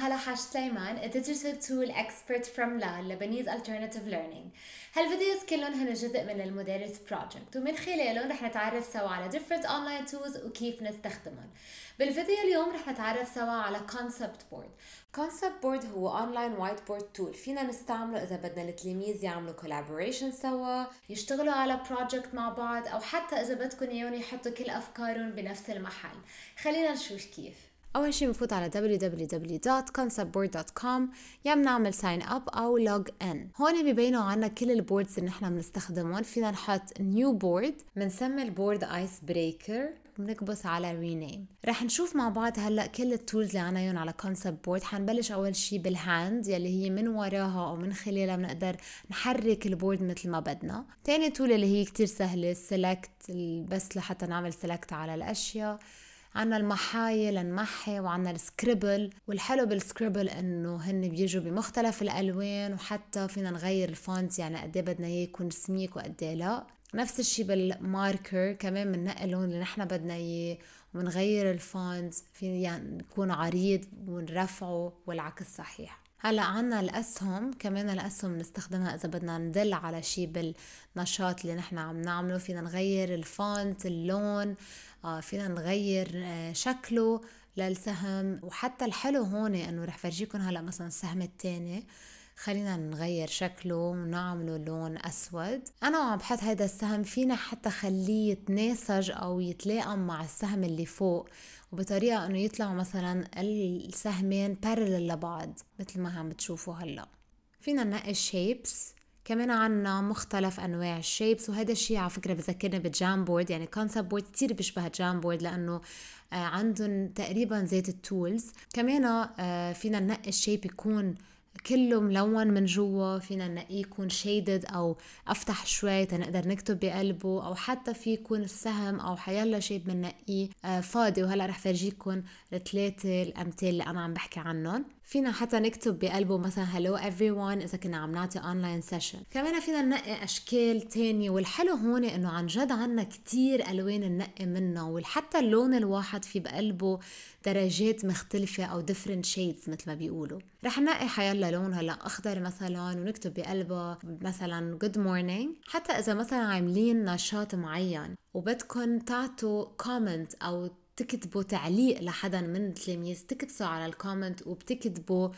هلا حاج سليمان a digital tool expert from La Lebanese Alternative Learning هالفيديوز كلهم هن جزء من المدارس project ومن خلالهم رح نتعرف سوا على different online tools وكيف نستخدمهم بالفيديو اليوم رح نتعرف سوا على concept board concept board هو online whiteboard tool فينا نستعمله إذا بدنا التلاميذ يعملوا collaboration سوا يشتغلوا على project مع بعض أو حتى إذا بدكم إياهم يحطوا كل أفكارهم بنفس المحل خلينا نشوف كيف أول شي بنفوت على www.conceptboard.com يا بنعمل ساين اب أو لوج ان هون بيبينوا عنا كل البوردز اللي نحن بنستخدمهم فينا نحط نيو بورد بنسمي البورد ايس بريكر بنكبس على رينيم رح نشوف مع بعض هلا كل التولز اللي عنا يون على كونسبت بورد حنبلش اول شي بالهاند يلي هي من وراها او من خلالها بنقدر نحرك البورد مثل ما بدنا تاني تول اللي هي كتير سهله سيلكت بس لحتى نعمل سيلكت على الاشياء عنا المحاية لنمحي وعنا السكريبل والحلو بالسكريبل انه هن بيجوا بمختلف الالوان وحتى فينا نغير الفونت يعني قد إيه بدنا اياه يكون سميك وقد إيه لا نفس الشيء بالماركر كمان بننقي اللون اللي نحن بدنا اياه ونغير الفونت في يعني يكون عريض ونرفعه والعكس صحيح هلا عنا الاسهم كمان الاسهم بنستخدمها اذا بدنا ندل على شيء بالنشاط اللي نحن عم نعمله فينا نغير الفونت اللون آه، فينا نغير آه، شكله للسهم وحتى الحلو هون انه رح فرجيكم هلا مثلا السهم الثاني خلينا نغير شكله ونعمله لون أسود أنا وعم بحط هيدا السهم فينا حتى خليه يتناسج أو يتلائم مع السهم اللي فوق وبطريقة أنه يطلعوا مثلا السهمين بارلل لبعض مثل ما عم بتشوفوا هلأ فينا ننقي الشيبس كمان عنا مختلف انواع الشيبس وهذا الشيء على فكره بذكرني بالجام بورد يعني كونسبت بورد كثير بيشبه جام بورد لانه آه، عندهم تقريبا زيت التولز كمان آه، فينا ننقي الشيب يكون كله ملون من جوا فينا نقيه يكون شيدد او افتح شوي تنقدر نكتب بقلبه او حتى في يكون السهم او حيلا شيء بنقيه آه، فاضي وهلا رح فرجيكم الثلاثه الامثال اللي انا عم بحكي عنهم فينا حتى نكتب بقلبه مثلا هلو everyone إذا كنا عم نعطي أونلاين سيشن كمان فينا ننقي أشكال تانية والحلو هون إنه عن جد عنا كتير ألوان ننقي منها وحتى اللون الواحد في بقلبه درجات مختلفة أو different shades مثل ما بيقولوا رح ننقي حيلا لون هلا أخضر مثلا ونكتب بقلبها مثلا good morning حتى إذا مثلا عاملين نشاط معين وبدكم تعطوا كومنت أو تكتبوا تعليق لحدا من التلاميذ تكبسوا على الكومنت وبتكتبوا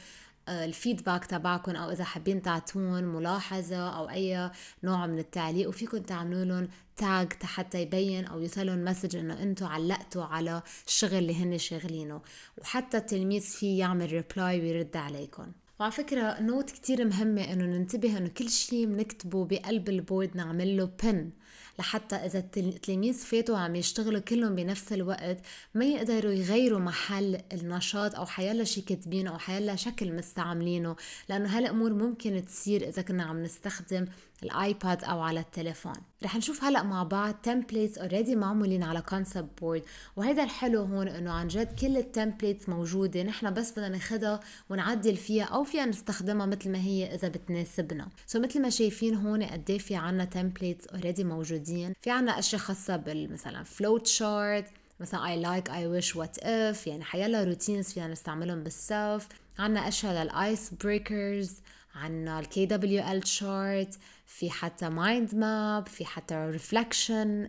آه، الفيدباك تبعكم او اذا حابين تعطون ملاحظه او اي نوع من التعليق وفيكم تعملوا لهم تاج حتى يبين او يوصلهم مسج انه انتم علقتوا على الشغل اللي هن شاغلينه وحتى التلميذ فيه يعمل ريبلاي ويرد عليكم وعلى فكرة نوت كتير مهمة انه ننتبه انه كل شيء بنكتبه بقلب البورد نعمل له بن لحتى إذا التلاميذ فاتوا عم يشتغلوا كلهم بنفس الوقت ما يقدروا يغيروا محل النشاط أو حيلا شي كاتبينه أو حيلا شكل مستعملينه لأنه هالأمور ممكن تصير إذا كنا عم نستخدم الايباد او على التليفون رح نشوف هلا مع بعض تمبليتس اوريدي معمولين على كونسبت بورد وهذا الحلو هون انه عن جد كل التمبليتس موجوده نحن بس بدنا ناخذها ونعدل فيها او فيها نستخدمها مثل ما هي اذا بتناسبنا سو so مثل ما شايفين هون قد إيه في عنا تمبليتس اوريدي موجودين في عنا اشياء خاصه بالمثلا فلوت شارت مثلا اي لايك اي ويش وات اف يعني حيلا روتينز فينا نستعملهم بالسيلف عنا اشياء للايس بريكرز عنا ال KWL chart في حتى مايند ماب في حتى ريفلكشن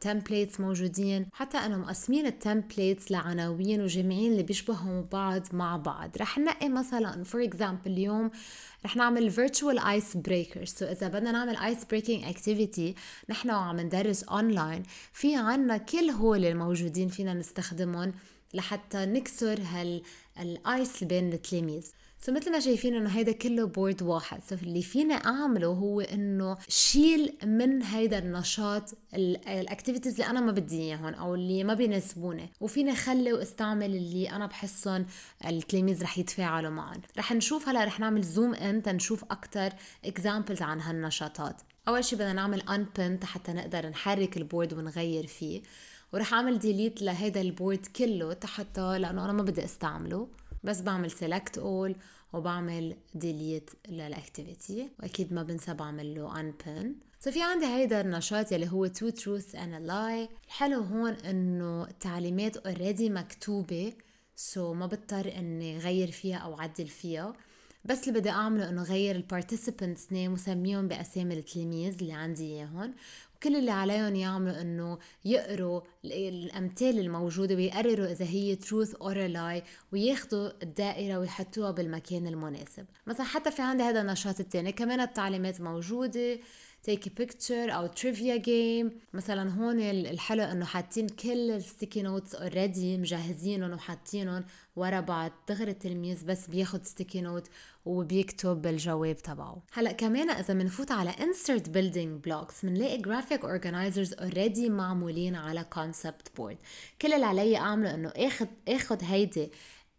تمبليتس uh, موجودين حتى انا مقسمين التمبليتس لعناوين وجامعين اللي بيشبهوا بعض مع بعض رح نقي مثلا فور اكزامبل اليوم رح نعمل فيرتشوال ايس بريكر سو اذا بدنا نعمل ايس بريكنج اكتيفيتي نحن وعم ندرس اونلاين في عنا كل هول الموجودين فينا نستخدمهم لحتى نكسر هالايس بين التلاميذ سو مثل ما شايفين انه هيدا كله بورد واحد سو اللي فينا اعمله هو انه شيل من هيدا النشاط الاكتيفيتيز اللي انا ما بدي اياهم او اللي ما بيناسبوني وفينا خلي واستعمل اللي انا بحسهم التلاميذ رح يتفاعلوا معهم رح نشوف هلا رح نعمل زوم ان تنشوف اكثر اكزامبلز عن هالنشاطات اول شيء بدنا نعمل انبن حتى نقدر نحرك البورد ونغير فيه وراح اعمل ديليت لهيدا البورد كله تحت لانه انا ما بدي استعمله بس بعمل سيلكت اول وبعمل ديليت للاكتيفيتي واكيد ما بنسى بعمل له بن سو في عندي هيدا النشاط يلي هو تو تروث اند لاي الحلو هون انه التعليمات اوريدي مكتوبه سو so ما بضطر اني غير فيها او عدل فيها بس اللي بدي اعمله انه غير البارتيسيبنتس نيم وسميهم باسامي التلاميذ اللي عندي اياهم وكل اللي عليهم يعملوا انه يقروا الامثال الموجوده ويقرروا اذا هي تروث اور لاي وياخذوا الدائره ويحطوها بالمكان المناسب مثلا حتى في عندي هذا النشاط الثاني كمان التعليمات موجوده تيك بيكتشر او تريفيا جيم مثلا هون الحلو انه حاطين كل الستيكي نوتس اوريدي مجهزينهم وحاطينهم ورا بعض دغري التلميذ بس بياخد ستيكي نوت وبيكتب الجواب تبعه هلا كمان اذا بنفوت على insert building blocks بنلاقي graphic organizers already معمولين على concept board كل اللي علي اعمله انه اخذ اخذ هيدي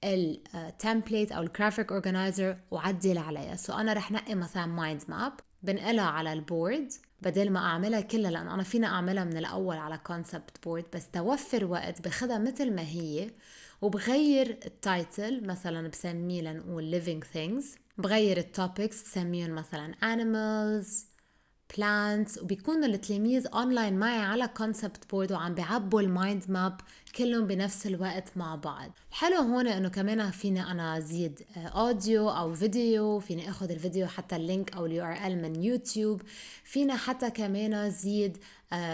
التمبليت آه، او الجرافيك اورجانيزر وعدل عليها سو so انا رح نقي مثلا مايند ماب بنقلها على البورد بدل ما اعملها كلها لانه انا فينا اعملها من الاول على كونسبت بورد بس توفر وقت باخدها مثل ما هي وبغير التايتل مثلا بسميه لنقول living things بغير التوبكس بسميهم مثلا animals بلانتس وبيكونوا التلاميذ اونلاين معي على كونسبت بورد وعم بيعبوا المايند ماب كلهم بنفس الوقت مع بعض الحلو هون انه كمان فينا انا زيد اوديو آه، او فيديو فيني اخذ الفيديو حتى اللينك او اليو ار ال من يوتيوب فينا حتى كمان زيد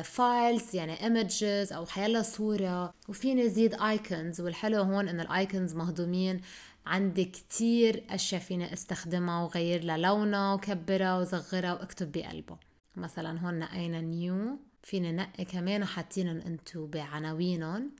فايلز آه، يعني ايمجز او حيلا صوره وفيني زيد ايكونز والحلو هون انه الايكونز مهضومين عندي كتير أشياء فينا استخدمها وغير لها لونها وكبرها وصغرها واكتب بقلبه مثلا هون نقينا نيو فينا نقي كمان حاطينهم انتو بعناوينهم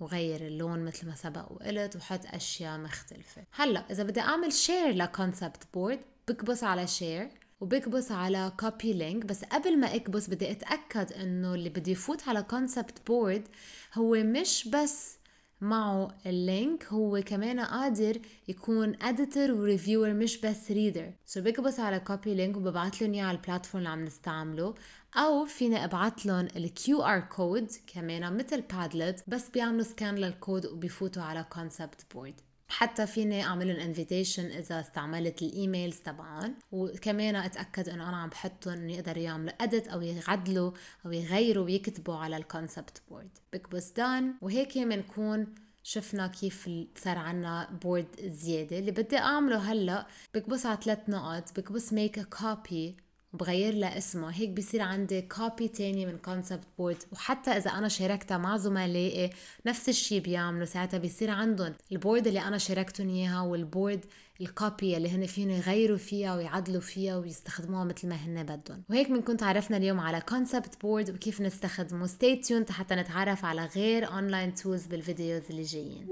وغير اللون مثل ما سبق وقلت وحط اشياء مختلفة هلا اذا بدي اعمل شير لكونسبت بورد بكبس على شير وبكبس على كوبي لينك بس قبل ما اكبس بدي اتاكد انه اللي بدي يفوت على كونسبت بورد هو مش بس معه اللينك هو كمان قادر يكون editor وريفيور مش بس ريدر سو بكبس على copy link وببعث لهم اياه على البلاتفورم اللي عم نستعمله او فينا ابعث لهم الكيو ار كود كمان مثل بادلت بس بيعملوا سكان للكود وبيفوتوا على concept board حتى فيني اعمل لهم انفيتيشن اذا استعملت الايميلز تبعهم وكمان اتاكد انه انا عم بحطهم انه يقدروا يعملوا ادت او يعدلوا او يغيروا ويكتبوا على الكونسبت بورد بكبس دان وهيك بنكون شفنا كيف صار عنا بورد زياده اللي بدي اعمله هلا بكبس على ثلاث نقط بكبس ميك كوبي بغير لها اسمها هيك بصير عندي كوبي تاني من كونسبت بورد وحتى اذا انا شاركتها مع زملائي نفس الشيء بيعملوا ساعتها بصير عندهم البورد اللي انا شاركتهم اياها والبورد الكوبي اللي هن فيهم يغيروا فيها ويعدلوا فيها ويستخدموها مثل ما هن بدهم وهيك بنكون تعرفنا اليوم على كونسبت بورد وكيف نستخدمه ستي تيون حتى نتعرف على غير اونلاين تولز بالفيديوز اللي جايين